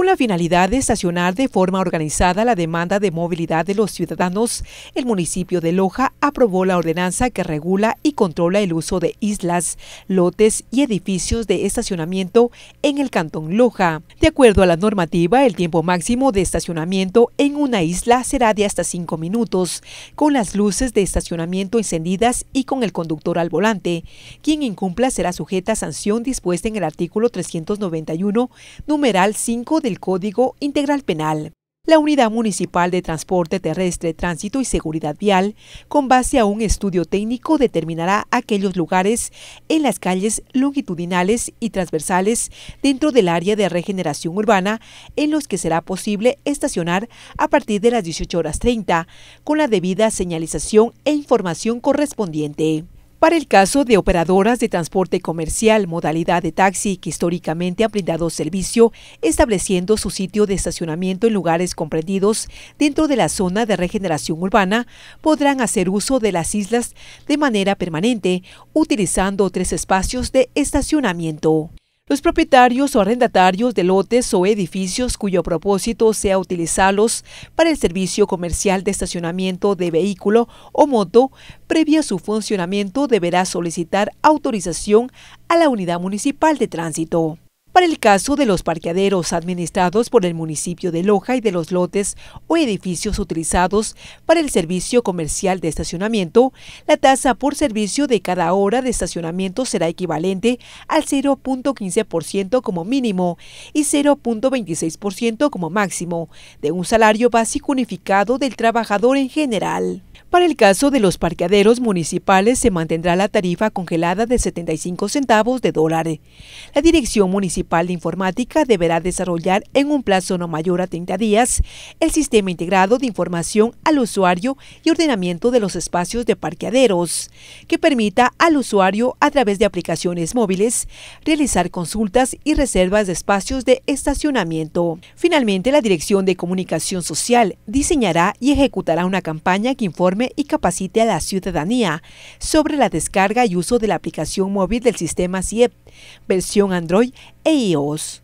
Con la finalidad de estacionar de forma organizada la demanda de movilidad de los ciudadanos, el municipio de Loja aprobó la ordenanza que regula y controla el uso de islas, lotes y edificios de estacionamiento en el Cantón Loja. De acuerdo a la normativa, el tiempo máximo de estacionamiento en una isla será de hasta 5 minutos, con las luces de estacionamiento encendidas y con el conductor al volante. Quien incumpla será sujeta a sanción dispuesta en el artículo 391, numeral 5 de Código Integral Penal. La Unidad Municipal de Transporte Terrestre, Tránsito y Seguridad Vial, con base a un estudio técnico, determinará aquellos lugares en las calles longitudinales y transversales dentro del área de regeneración urbana en los que será posible estacionar a partir de las 18 horas 30, con la debida señalización e información correspondiente. Para el caso de operadoras de transporte comercial, modalidad de taxi que históricamente ha brindado servicio, estableciendo su sitio de estacionamiento en lugares comprendidos dentro de la zona de regeneración urbana, podrán hacer uso de las islas de manera permanente, utilizando tres espacios de estacionamiento. Los propietarios o arrendatarios de lotes o edificios cuyo propósito sea utilizarlos para el servicio comercial de estacionamiento de vehículo o moto, previa su funcionamiento deberá solicitar autorización a la Unidad Municipal de Tránsito. Para el caso de los parqueaderos administrados por el municipio de Loja y de los lotes o edificios utilizados para el servicio comercial de estacionamiento, la tasa por servicio de cada hora de estacionamiento será equivalente al 0.15% como mínimo y 0.26% como máximo de un salario básico unificado del trabajador en general. Para el caso de los parqueaderos municipales se mantendrá la tarifa congelada de 75 centavos de dólar. La Dirección Municipal Municipal de Informática deberá desarrollar en un plazo no mayor a 30 días el sistema integrado de información al usuario y ordenamiento de los espacios de parqueaderos, que permita al usuario a través de aplicaciones móviles realizar consultas y reservas de espacios de estacionamiento. Finalmente, la Dirección de Comunicación Social diseñará y ejecutará una campaña que informe y capacite a la ciudadanía sobre la descarga y uso de la aplicación móvil del sistema CIEP, versión Android ellos